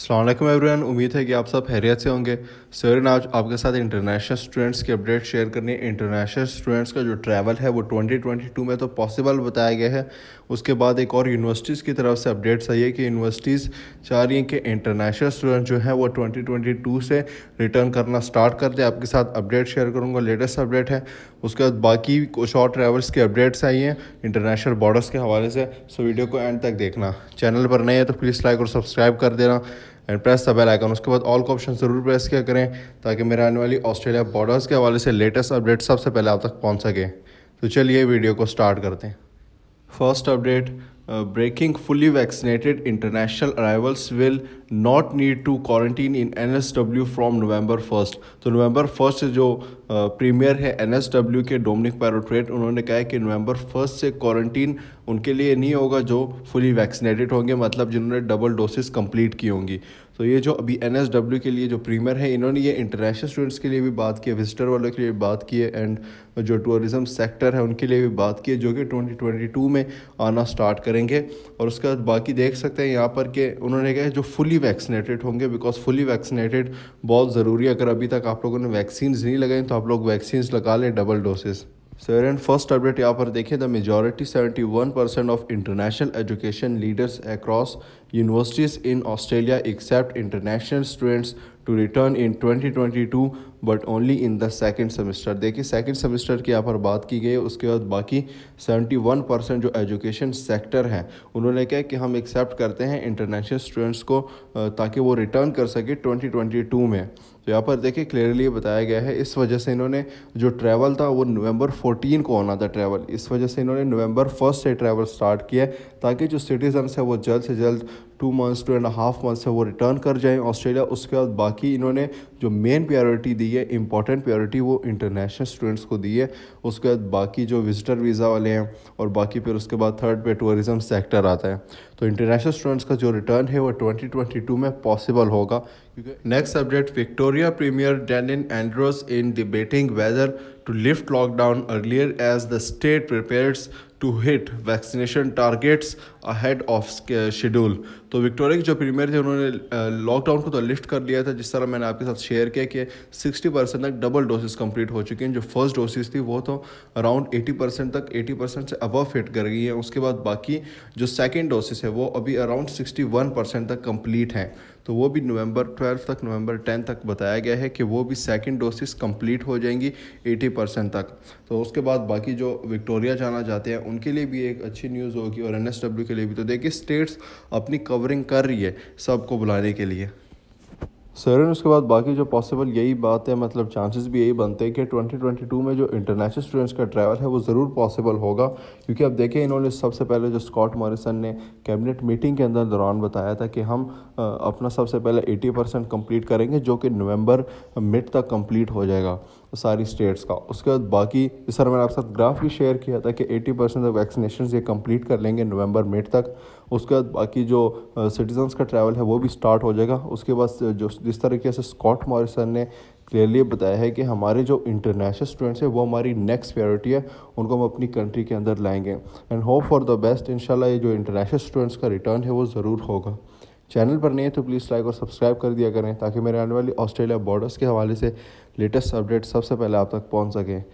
अल्लाम एवरीवन उम्मीद है कि आप सब हैरियत से होंगे सर आज आपके साथ इंटरनेशनल स्टूडेंट्स की अपडेट शेयर करनी है इंटरनेशनल स्टूडेंट्स का जो ट्रैवल है वो 2022 में तो पॉसिबल बताया गया है उसके बाद एक और यूनिवर्सिटीज़ की तरफ से अपडेट्स आई है कि यूनिवर्सिटीज़ चाह रही हैं कि इंटरनेशनल स्टूडेंट जो हैं वो ट्वेंटी से रिटर्न करना स्टार्ट कर दें आपके साथ अपडेट शेयर करूँगा लेटेस्ट अपडेट है उसके बाद बाकी कुछ और ट्रैवल्स की अपडेट्स आई हैं इंटरनेशनल बॉर्डर्स के हवाले से सो वीडियो को एंड तक देखना चैनल पर नहीं है तो प्लीज़ लाइक और सब्सक्राइब कर देना and press the bell icon उसके बाद ऑल का ऑप्शन ज़रूर प्रेस किया करें ताकि मेरे आने वाली ऑस्ट्रेलिया बॉर्डर्स के हवाले से लेटेस्ट अपडेट सबसे पहले आप तक पहुँच सकें तो चलिए वीडियो को स्टार्ट करते हैं first update breaking fully vaccinated international arrivals will not need to quarantine in N S W from November first तो नवंबर फर्स्ट जो प्रीमियर uh, है एन एस डब्ल्यू के डोमिनिक पैरोट्रेट उन्होंने कहा है कि नवंबर फर्स्ट से क्वारंटीन उनके लिए नहीं होगा जो फुली वैक्सीनेटेड होंगे मतलब जिन्होंने डबल डोसेज कंप्लीट की होंगी तो ये जो अभी एन एस डब्ल्यू के लिए जो प्रीमियर है इन्होंने ये इंटरनेशनल स्टूडेंट्स के लिए भी बात की है विजिटर वालों के लिए भी बात की है एंड जो टूरिज़म सेक्टर है उनके लिए भी बात की है जो कि ट्वेंटी ट्वेंटी टू में आना स्टार्ट करें करेंगे और उसके बाद बाकी देख सकते हैं यहाँ पर कि उन्होंने कहा जो फुली वैक्सीनेटेड होंगे बिकॉज फुली वैक्सीनेटेड बहुत ज़रूरी है अगर अभी तक आप लोगों ने वैक्सीन नहीं लगाई तो आप लोग वैक्सीन लगा लें double doses sir and first update यहाँ पर देखें the majority 71 percent of international education leaders across universities in Australia accept international students to return in 2022 but only in the second semester देखिए सेकेंड सेमेस्टर की यहाँ पर बात की गई उसके बाद बाकी 71 परसेंट जो एजुकेशन सेक्टर है उन्होंने कहा कि हम एक्सेप्ट करते हैं इंटरनेशनल स्टूडेंट्स को ताकि वो रिटर्न कर सके 2022 में तो यहाँ पर देखिए क्लियरली बताया गया है इस वजह से इन्होंने जो ट्रैवल था वो नवंबर 14 को होना था ट्रैवल इस वजह से इन्होंने नवंबर फर्स्ट से ट्रैवल स्टार्ट किया ताकि जो सिटीजन्स हैं वो जल्द से जल्द two months two and half months है वो रिटर्न कर जाएँ ऑस्ट्रेलिया उसके बाद बाकी इन्होंने जो मेन प्रायोरिटी दी है इंपॉर्टेंट प्रायोरिटी वो इंटरनेशनल स्टूडेंट्स को दी है उसके बाद बाकी जो विजिटर वीज़ा वाले हैं और बाकी फिर उसके बाद थर्ड पे टूरिज़म सेक्टर आता है तो इंटरनेशनल स्टूडेंट्स का जो रिटर्न है वो 2022 में पॉसिबल होगा क्योंकि next subject Victoria premier Daniel Andrews in debating whether to lift lockdown earlier as the state prepares to hit vaccination targets ahead of schedule तो विक्टोरिया के जो प्रीमियर थे उन्होंने लॉकडाउन को तो लिफ्ट कर लिया था जिस तरह मैंने आपके साथ शेयर किया कि 60 परसेंट तक डबल डोसेज कंप्लीट हो चुकी हैं जो फर्स्ट डोसेज थी वो तो अराउंड 80 परसेंट तक 80 परसेंट से अबव हिट कर गई है उसके बाद बाकी जो सेकेंड डोसेज है है वो अभी अराउंड 61 परसेंट तक कंप्लीट हैं तो वो भी नवंबर 12 तक नवंबर 10 तक बताया गया है कि वो भी सेकंड डोसेस कंप्लीट हो जाएंगी 80 परसेंट तक तो उसके बाद बाकी जो विक्टोरिया जाना चाहते हैं उनके लिए भी एक अच्छी न्यूज़ होगी और एन के लिए भी तो देखिए स्टेट्स अपनी कवरिंग कर रही है सबको बुलाने के लिए सर उसके बाद बाकी जो पॉसिबल यही बात है मतलब चांसेस भी यही बनते हैं कि 2022 में जो इंटरनेशनल स्टूडेंट्स का ट्रैवल है वो ज़रूर पॉसिबल होगा क्योंकि अब देखें इन्होंने सबसे पहले जो स्कॉट मॉरिसन ने कैबिनेट मीटिंग के अंदर दौरान बताया था कि हम अपना सबसे पहले 80 परसेंट कम्प्लीट करेंगे जो कि नवम्बर मिड तक कम्प्लीट हो जाएगा सारी स्टेट्स का उसके बाद बाकी सर मैंने आपके साथ ग्राफ भी शेयर किया था कि 80 परसेंट तक वैक्सीनेशन ये कंप्लीट कर लेंगे नवंबर मिड तक उसके बाद बाकी जो सिटीजन्स का ट्रैवल है वो भी स्टार्ट हो जाएगा उसके बाद जो जिस तरीके से स्कॉट मॉरिसन ने क्लियरली बताया है कि हमारे जो इंटरनेशनल स्टूडेंट्स हैं वो हमारी नेक्स्ट प्रायोरिटी है उनको हम अपनी कंट्री के अंदर लाएंगे and hope for the best in ये जो इंटरनेशनल स्टूडेंट्स का रिटर्न है वो ज़रूर होगा चैनल पर नहीं है तो प्लीज़ लाइक और सब्सक्राइब कर दिया करें ताकि मेरे आने वाली ऑस्ट्रेलिया बॉर्डर्स के हवाले से लेटेस्ट अपडेट सबसे पहले आप तक पहुँच सकें